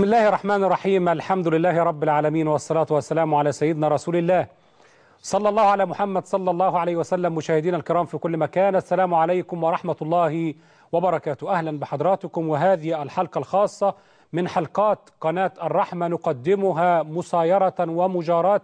بسم الله الرحمن الرحيم الحمد لله رب العالمين والصلاة والسلام على سيدنا رسول الله صلى الله على محمد صلى الله عليه وسلم مشاهدينا الكرام في كل مكان السلام عليكم ورحمة الله وبركاته أهلا بحضراتكم وهذه الحلقة الخاصة من حلقات قناة الرحمة نقدمها مسايرة ومجاراة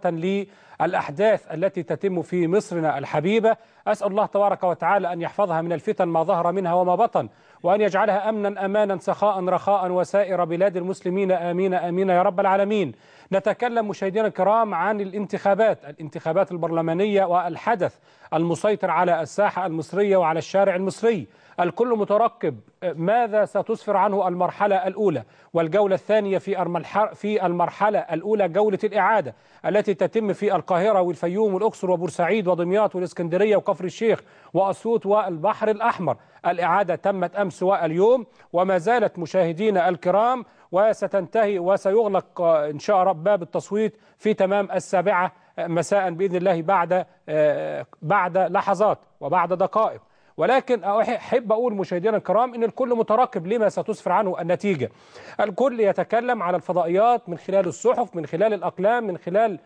للأحداث التي تتم في مصرنا الحبيبة أسأل الله تبارك وتعالى أن يحفظها من الفتن ما ظهر منها وما بطن وأن يجعلها أمنا أمانا سخاء رخاء وسائر بلاد المسلمين آمين آمين يا رب العالمين نتكلم مشاهدينا الكرام عن الانتخابات الانتخابات البرلمانية والحدث المسيطر على الساحة المصرية وعلى الشارع المصري الكل مترقب ماذا ستسفر عنه المرحلة الأولى والجولة الثانية في في المرحلة الأولى جولة الإعادة التي تتم في القاهرة والفيوم والأقصر وبورسعيد ودمياط والإسكندرية وكفر الشيخ وأسيوط والبحر الأحمر الإعادة تمت أمس واليوم وما زالت مشاهدينا الكرام وستنتهي وسيغلق إن شاء رب باب التصويت في تمام السابعة مساء بإذن الله بعد آه، بعد لحظات وبعد دقائق ولكن أحب أقول مشاهدينا الكرام أن الكل متراقب لما ستسفر عنه النتيجة الكل يتكلم على الفضائيات من خلال الصحف من خلال الأقلام من خلال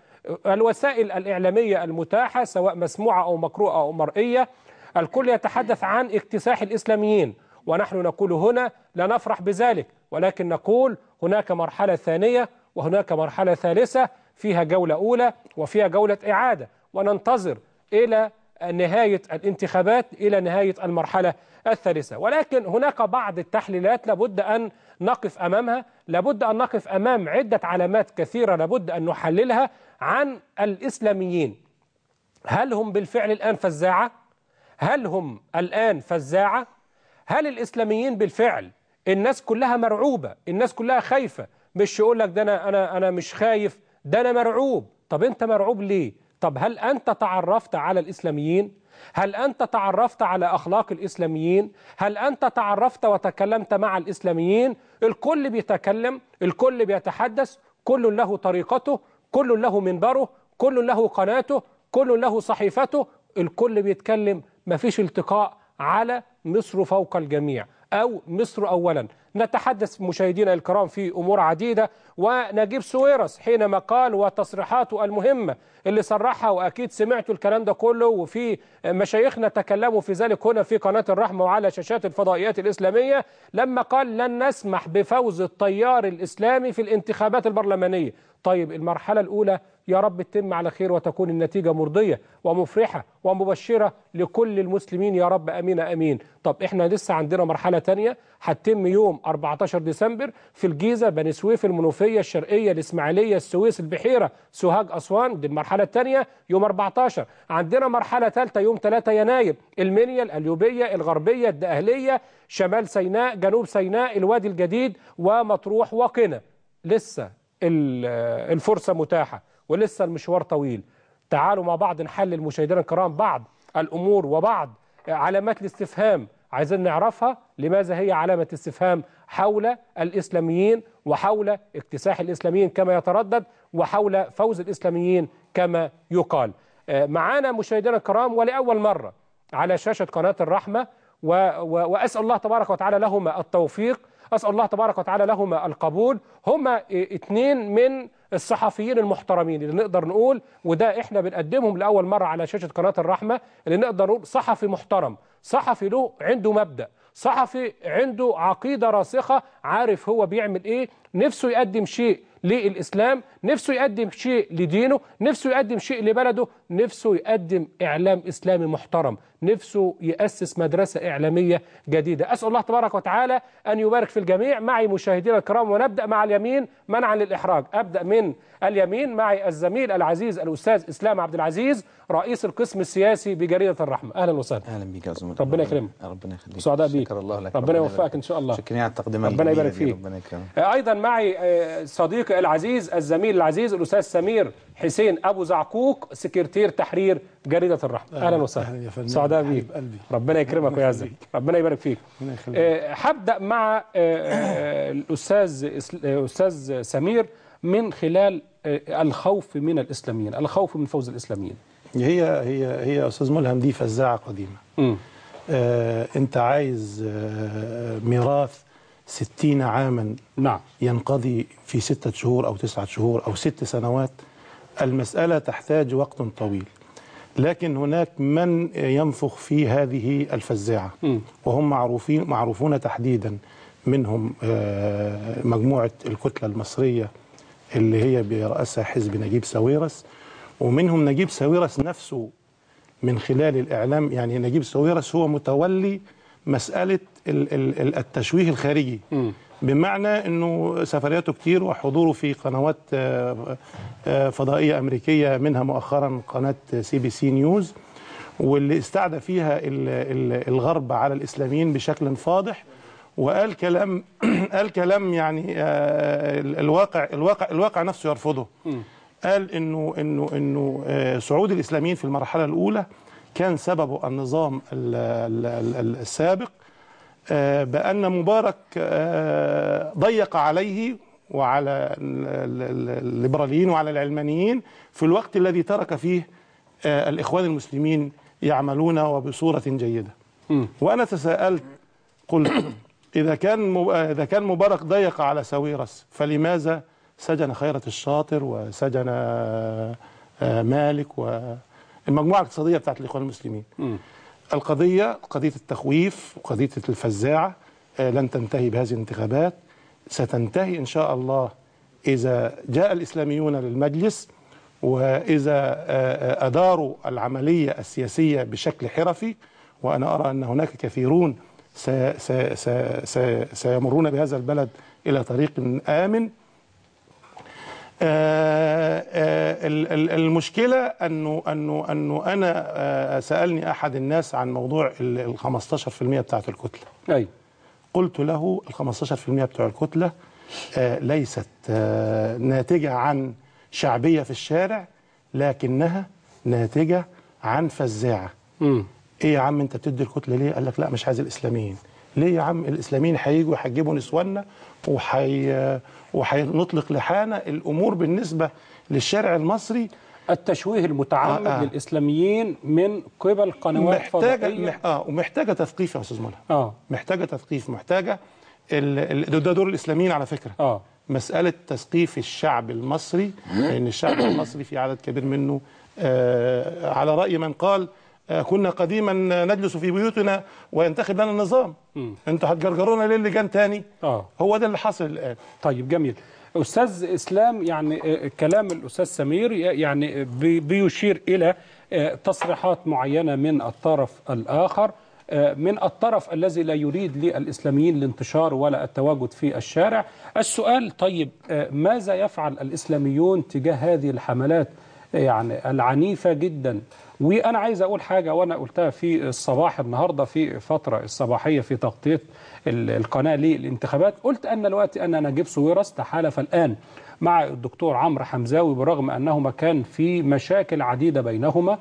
الوسائل الإعلامية المتاحة سواء مسموعة أو مقروءة أو مرئية الكل يتحدث عن اكتساح الإسلاميين ونحن نقول هنا لا نفرح بذلك ولكن نقول هناك مرحلة ثانية وهناك مرحلة ثالثة فيها جولة أولى وفيها جولة إعادة وننتظر إلى نهاية الانتخابات إلى نهاية المرحلة الثالثة ولكن هناك بعض التحليلات لابد أن نقف أمامها لابد أن نقف أمام عدة علامات كثيرة لابد أن نحللها عن الإسلاميين هل هم بالفعل الآن فزاعة؟ هل هم الآن فزاعة؟ هل الإسلاميين بالفعل الناس كلها مرعوبة الناس كلها خايفة مش يقول لك ده أنا, أنا, أنا مش خايف ده أنا مرعوب طب أنت مرعوب ليه؟ طب هل أنت تعرفت على الإسلاميين؟ هل أنت تعرفت على أخلاق الإسلاميين؟ هل أنت تعرفت وتكلمت مع الإسلاميين؟ الكل بيتكلم الكل بيتحدث كل له طريقته كل له منبره كل له قناته كل له صحيفته الكل بيتكلم مفيش التقاء على مصر فوق الجميع أو مصر أولا نتحدث مشاهدينا الكرام في أمور عديدة ونجيب سويرس حينما قال وتصريحاته المهمة اللي صرحها وأكيد سمعتوا الكلام ده كله وفي مشايخنا تكلموا في ذلك هنا في قناة الرحمة وعلى شاشات الفضائيات الإسلامية لما قال لن نسمح بفوز التيار الإسلامي في الانتخابات البرلمانية طيب المرحلة الأولى يا رب تتم على خير وتكون النتيجة مرضية ومفرحة ومبشرة لكل المسلمين يا رب أمين أمين طب إحنا لسه عندنا مرحلة تانية هتتم يوم 14 ديسمبر في الجيزه بني سويف المنوفيه الشرقيه الاسماعيليه السويس البحيره سوهاج اسوان دي المرحله الثانيه يوم 14 عندنا مرحله ثالثه يوم 3 يناير المنيا الاليوبيه الغربيه الدقهليه شمال سيناء جنوب سيناء الوادي الجديد ومطروح وقنا لسه الفرصه متاحه ولسه المشوار طويل تعالوا مع بعض نحلل مشاهدينا الكرام بعض الامور وبعض علامات الاستفهام عايزين نعرفها لماذا هي علامة استفهام حول الإسلاميين وحول اكتساح الإسلاميين كما يتردد وحول فوز الإسلاميين كما يقال آه، معانا مشاهدينا الكرام ولأول مرة على شاشة قناة الرحمة و و وأسأل الله تبارك وتعالى لهما التوفيق أسأل الله تبارك وتعالى لهما القبول هما اتنين من الصحفيين المحترمين اللي نقدر نقول وده احنا بنقدمهم لاول مره على شاشه قناه الرحمه اللي نقدر نقول صحفي محترم صحفي له عنده مبدا صحفي عنده عقيده راسخه عارف هو بيعمل ايه نفسه يقدم شيء للإسلام نفسه يقدم شيء لدينه نفسه يقدم شيء لبلده نفسه يقدم إعلام إسلامي محترم نفسه يأسس مدرسة إعلامية جديدة أسأل الله تبارك وتعالى أن يبارك في الجميع معي مشاهدينا الكرام ونبدأ مع اليمين منعا للإحراج أبدأ من اليمين معي الزميل العزيز الأستاذ إسلام عبد العزيز رئيس القسم السياسي بجريدة الرحمة أهلا وسهلا أهلا بك يا زميل ربنا يكرمك ربنا يخليك سعداء بك شكر الله لك ربنا يوفقك إن شاء الله شكرا على التقديم ربنا يبارك فيك ربنا أيضا معي آه، صديق العزيز الزميل العزيز الأستاذ سمير حسين أبو زعقوق سكرتير تحرير جريدة الرحمة أهلا وسهلا سعداء بيك ربنا يكرمك ويعزك عزيز ربنا يبارك فيك آه، هبدأ مع آه، آه، الأستاذ أستاذ سمير من خلال الخوف من الإسلاميين الخوف من فوز الإسلاميين هي هي هي أستاذ ملهم دي فزاعة قديمة م. آه، انت عايز آه، ميراث ستين عاما نعم ينقضي في ستة شهور أو تسعة شهور أو ست سنوات المسألة تحتاج وقت طويل لكن هناك من ينفخ في هذه الفزاعة وهم معروفين معروفون تحديدا منهم آه، مجموعة الكتلة المصرية اللي هي برأسها حزب نجيب ساويرس ومنهم نجيب ساويرس نفسه من خلال الإعلام يعني نجيب ساويرس هو متولي مسألة التشويه الخارجي بمعنى انه سفرياته كتير وحضوره في قنوات آه، آه، فضائيه امريكيه منها مؤخرا قناه سي بي سي نيوز واللي استعدى فيها الغرب على الاسلاميين بشكل فاضح وقال كلام قال كلام يعني آه، الواقع الواقع الواقع نفسه يرفضه قال انه انه انه صعود الاسلاميين في المرحله الاولى كان سببه النظام السابق آه، بأن مبارك آه، ضيق عليه وعلى الليبراليين وعلى العلمانيين في الوقت الذي ترك فيه آه، الإخوان المسلمين يعملون وبصورة جيدة وأنا تساءلت قلت إذا كان إذا كان مبارك ضيق على ساويرس فلماذا سجن خيرة الشاطر وسجن مالك والمجموعة الاقتصادية بتاعت الإخوان المسلمين القضية قضية التخويف وقضية الفزاعة آه، لن تنتهي بهذه الانتخابات ستنتهي إن شاء الله إذا جاء الإسلاميون للمجلس وإذا آه، آه، أداروا العملية السياسية بشكل حرفي وأنا أرى أن هناك كثيرون سيمرون بهذا البلد إلى طريق آمن آه، آه، المشكله انه انه انه انا آه، سالني احد الناس عن موضوع ال 15% بتاعه الكتله ايوه قلت له ال 15% بتوع الكتله ليست ناتجه عن شعبيه في الشارع لكنها ناتجه عن فزاعه م. ايه يا عم انت بتدي الكتله ليه قال لك لا مش عايز الاسلاميين ليه يا عم الاسلاميين هيجوا هيجيبوا نسواننا وحي وهنطلق لحانا الامور بالنسبه للشارع المصري التشويه المتعمد آه آه. للاسلاميين من قبل قنوات محتاجة فضائيه اه ومحتاجه تثقيف يا استاذ ملا اه محتاجه تثقيف محتاجه ال... ده دور الاسلاميين على فكره اه مساله تثقيف الشعب المصري لان الشعب المصري في عدد كبير منه آه على راي من قال آه، كنا قديما نجلس في بيوتنا وينتخب لنا النظام انتوا هتجرجرونا ليه اللجان تاني آه. هو ده اللي حصل الان طيب جميل استاذ اسلام يعني آه، كلام الاستاذ سمير يعني بيشير الى آه، تصريحات معينه من الطرف الاخر من الطرف الذي لا يريد للإسلاميين الانتشار ولا التواجد في الشارع السؤال طيب ماذا يفعل الإسلاميون تجاه هذه الحملات يعني العنيفة جدا وانا عايز اقول حاجه وانا قلتها في الصباح النهارده في فتره الصباحيه في تغطيه القناه للانتخابات قلت ان الوقت ان نجيب سويرس تحالف الان مع الدكتور عمرو حمزاوي برغم انهما كان في مشاكل عديده بينهما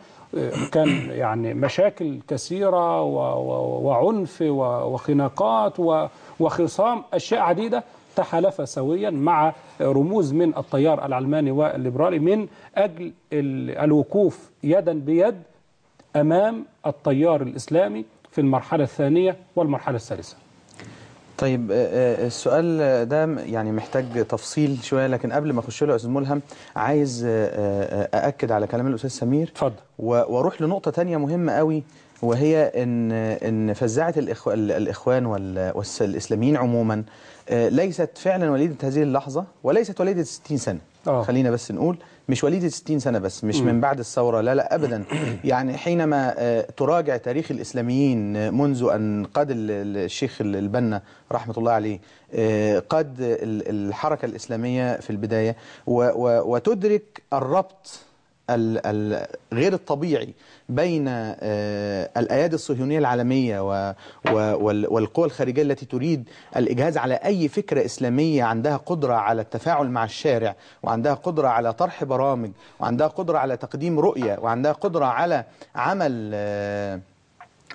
كان يعني مشاكل كثيره وعنف وخناقات وخصام اشياء عديده تحالف سويا مع رموز من التيار العلماني والليبرالي من أجل الوقوف يدا بيد أمام التيار الإسلامي في المرحلة الثانية والمرحلة الثالثة طيب آه، آه، السؤال ده يعني محتاج تفصيل شويه لكن قبل ما اخش له يا استاذ ملهم عايز آه، ااكد على كلام الاستاذ سمير اتفضل واروح لنقطه ثانيه مهمه قوي وهي ان ان فزاعه الاخوان والاسلاميين عموما ليست فعلا وليده هذه اللحظه وليست وليده 60 سنه أوه. خلينا بس نقول مش وليده 60 سنه بس مش م. من بعد الثوره لا لا ابدا يعني حينما آه، تراجع تاريخ الاسلاميين آه، منذ ان قاد الشيخ البنا رحمه الله عليه آه، قاد الحركه الاسلاميه في البدايه وتدرك الربط غير الطبيعي بين آه، الأيادي الصهيونية العالمية والقوى الخارجية التي تريد الإجهاز على أي فكرة إسلامية عندها قدرة على التفاعل مع الشارع وعندها قدرة على طرح برامج وعندها قدرة على تقديم رؤية وعندها قدرة على عمل آه،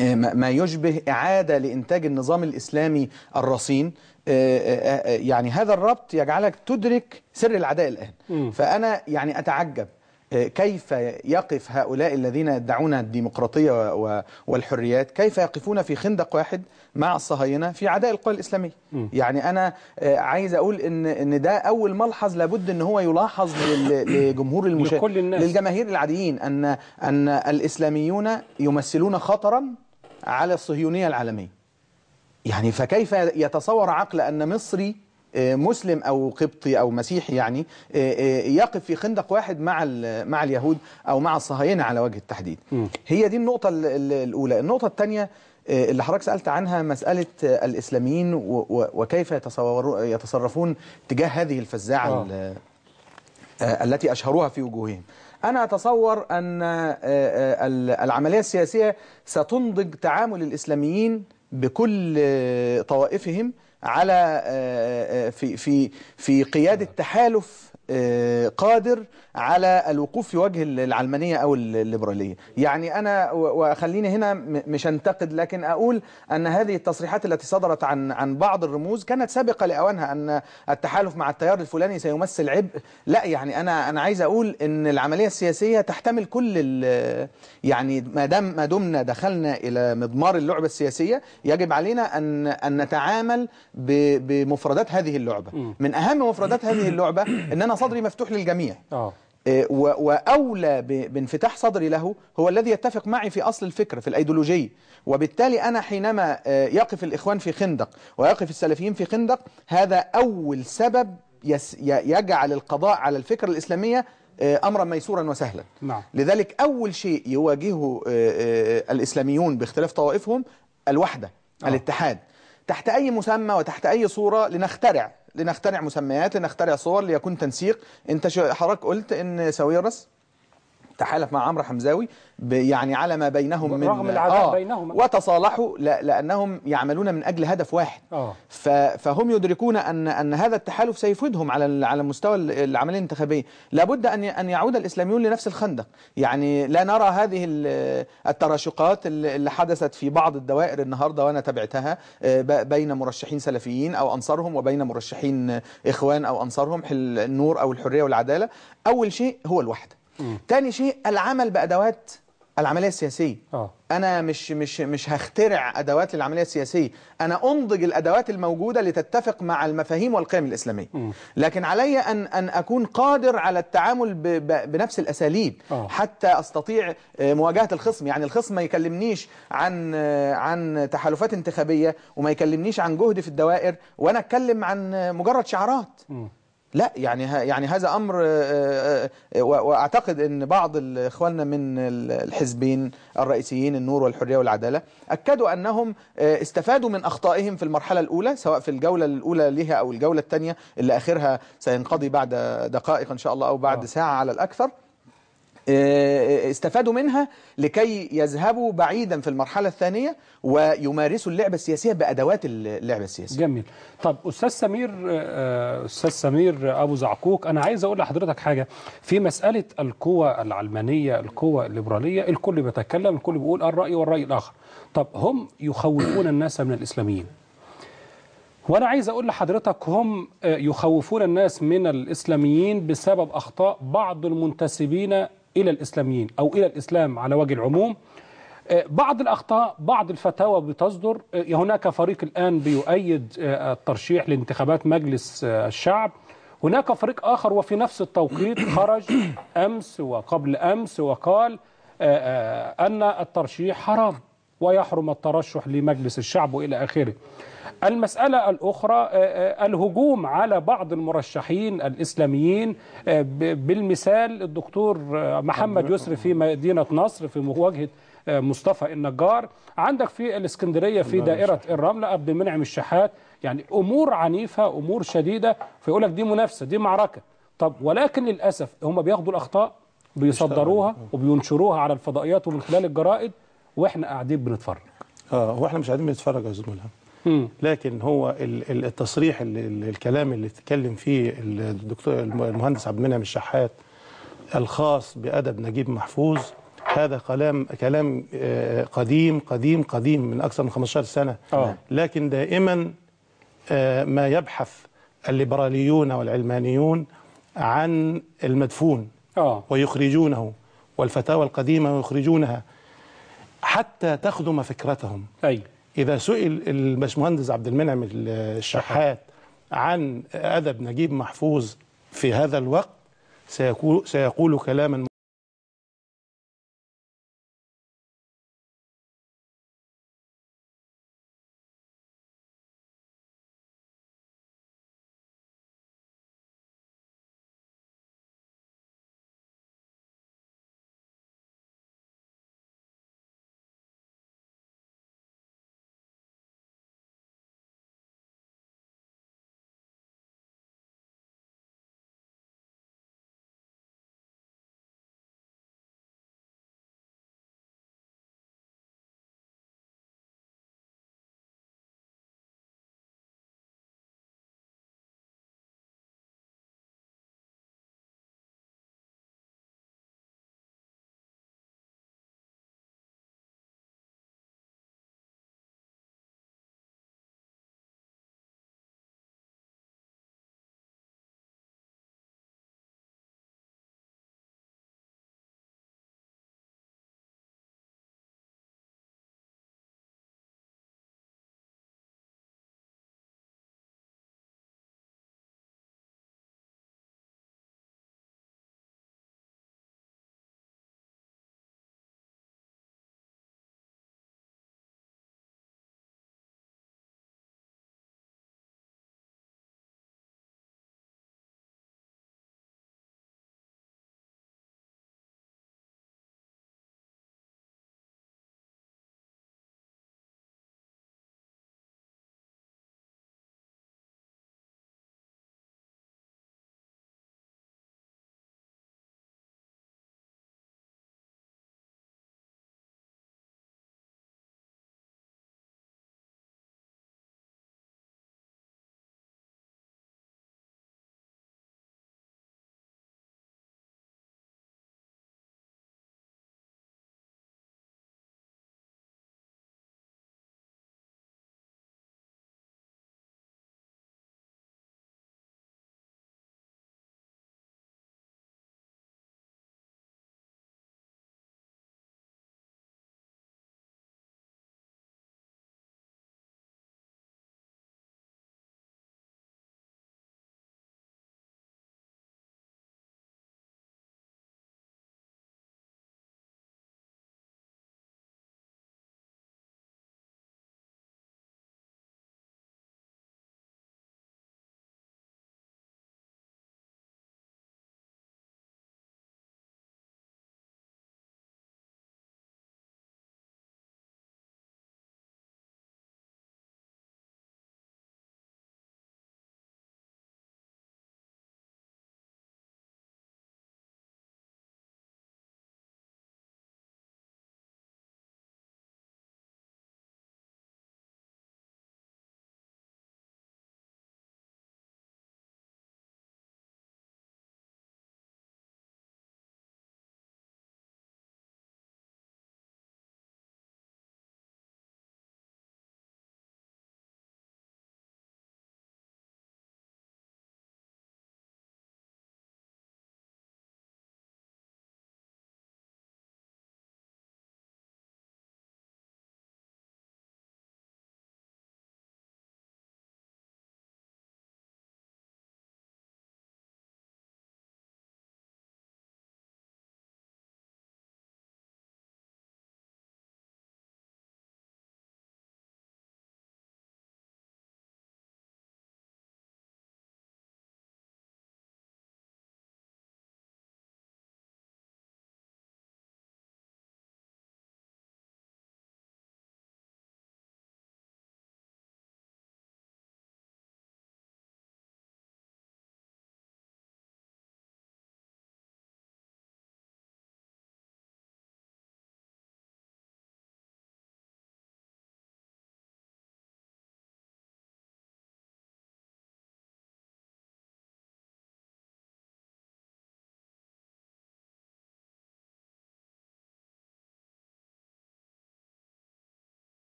آه، ما يشبه إعادة لإنتاج النظام الإسلامي الرصين يعني هذا الربط يجعلك تدرك سر العداء الآن فأنا يعني أتعجب كيف يقف هؤلاء الذين يدعون الديمقراطية والحريات كيف يقفون في خندق واحد مع الصهاينة في عداء القوى الإسلامية يعني أنا آه، عايز أقول إن, إن ده أول ملحظ لابد أن هو يلاحظ لجمهور المشاهد للجماهير العاديين أن, أن الإسلاميون يمثلون خطرا على الصهيونية العالمية يعني فكيف يتصور عقل أن مصري آه، مسلم أو قبطي أو مسيحي يعني آه، آه، يقف في خندق واحد مع مع اليهود أو مع الصهاينة على وجه التحديد هي دي النقطة الأولى النقطة الثانية اللي حضرتك سألت عنها مسألة الإسلاميين وكيف يتصرفون تجاه هذه الفزاعة آه. التي أشهروها في وجوههم أنا أتصور أن العملية السياسية ستنضج تعامل الإسلاميين بكل طوائفهم على آه، آه، آه، في في في قياده تحالف آه، قادر على الوقوف في وجه العلمانية أو الليبرالية يعني أنا وخليني هنا مش أنتقد لكن أقول أن هذه التصريحات التي صدرت عن عن بعض الرموز كانت سابقة لأوانها أن التحالف مع التيار الفلاني سيمثل عبء لا يعني أنا أنا عايز أقول أن العملية السياسية تحتمل كل يعني ما دام ما دمنا دخلنا إلى مضمار اللعبة السياسية يجب علينا أن أن نتعامل بمفردات هذه اللعبة من أهم مفردات هذه اللعبة أن أنا صدري مفتوح للجميع اه, آه، واولى بانفتاح صدري له هو الذي يتفق معي في اصل الفكر في الايديولوجيه وبالتالي انا حينما آه، يقف الاخوان في خندق ويقف السلفيين في خندق هذا اول سبب يجعل القضاء على الفكره الاسلاميه آه، امرا ميسورا وسهلا نعم. لذلك اول شيء يواجهه الاسلاميون باختلاف طوائفهم الوحده آه. الاتحاد تحت اي مسمى وتحت اي صوره لنخترع لنخترع مسميات لنخترع صور ليكون تنسيق انت حضرتك قلت ان ساويرس تحالف مع عمرو حمزاوي يعني على ما بينهم من رغم العداء آه بينهم وتصالحوا لأنهم يعملون من أجل هدف واحد آه فهم يدركون أن أن هذا التحالف سيفيدهم على على مستوى العملية الانتخابية لابد أن أن يعود الإسلاميون لنفس الخندق يعني لا نرى هذه التراشقات اللي حدثت في بعض الدوائر النهاردة وأنا تبعتها آه، بين مرشحين سلفيين أو أنصارهم وبين مرشحين إخوان أو أنصارهم النور أو الحرية والعدالة أول شيء هو الوحدة م. تاني شيء العمل بأدوات العملية السياسية أوه. أنا مش مش مش هخترع أدوات للعملية السياسية أنا أنضج الأدوات الموجودة لتتفق مع المفاهيم والقيم الإسلامية م. لكن علي أن أن أكون قادر على التعامل ب ب بنفس الأساليب أوه. حتى أستطيع آه، مواجهة الخصم يعني الخصم ما يكلمنيش عن آه، عن تحالفات انتخابية وما يكلمنيش عن جهد في الدوائر وأنا أتكلم عن مجرد شعارات م. لا يعني يعني هذا امر آه، آه، آه، واعتقد ان بعض اخواننا من الحزبين الرئيسيين النور والحريه والعداله اكدوا انهم استفادوا من اخطائهم في المرحله الاولى سواء في الجوله الاولى لها او الجوله الثانيه اللي اخرها سينقضي بعد دقائق ان شاء الله او بعد ساعه على الاكثر آه، آه، استفادوا منها لكي يذهبوا بعيدا في المرحلة الثانية ويمارسوا اللعبة السياسية بأدوات اللعبة السياسية جميل طب أستاذ سمير آه، أستاذ سمير أبو زعقوق أنا عايز أقول لحضرتك حاجة في مسألة القوى العلمانية القوى الليبرالية الكل بيتكلم الكل بيقول الرأي والرأي الآخر طب هم يخوفون الناس من الإسلاميين وانا عايز اقول لحضرتك هم يخوفون الناس من الاسلاميين بسبب اخطاء بعض المنتسبين إلى الإسلاميين أو إلى الإسلام على وجه العموم آه، بعض الأخطاء بعض الفتاوى بتصدر آه، هناك فريق الآن بيؤيد آه، الترشيح لانتخابات مجلس الشعب هناك فريق آخر وفي نفس التوقيت خرج أمس وقبل أمس وقال أن الترشيح حرام ويحرم الترشح لمجلس الشعب وإلى آخره المسألة الأخرى آه، آه، الهجوم على بعض المرشحين الإسلاميين آه، بالمثال الدكتور محمد يسري في مدينة نصر في مواجهة مصطفى النجار عندك في الإسكندرية في دائرة الرملة عبد المنعم الشحات يعني أمور عنيفة أمور شديدة فيقول لك دي منافسة دي معركة طب ولكن للأسف هم بياخدوا الأخطاء بيصدروها وبينشروها على الفضائيات ومن خلال الجرائد واحنا قاعدين بنتفرج اه واحنا مش قاعدين بنتفرج يا زملاء لكن هو التصريح اللي الكلام اللي اتكلم فيه الدكتور المهندس عبد المنعم الشحات الخاص بأدب نجيب محفوظ هذا كلام كلام آه، قديم قديم قديم من أكثر من 15 سنة آه. لكن دائما آه، ما يبحث الليبراليون والعلمانيون عن المدفون ويخرجونه والفتاوى القديمة ويخرجونها حتى تخدم فكرتهم أي. اذا سئل الباشمهندس عبد المنعم الشحات عن ادب نجيب محفوظ في هذا الوقت سيقول, سيقول كلاما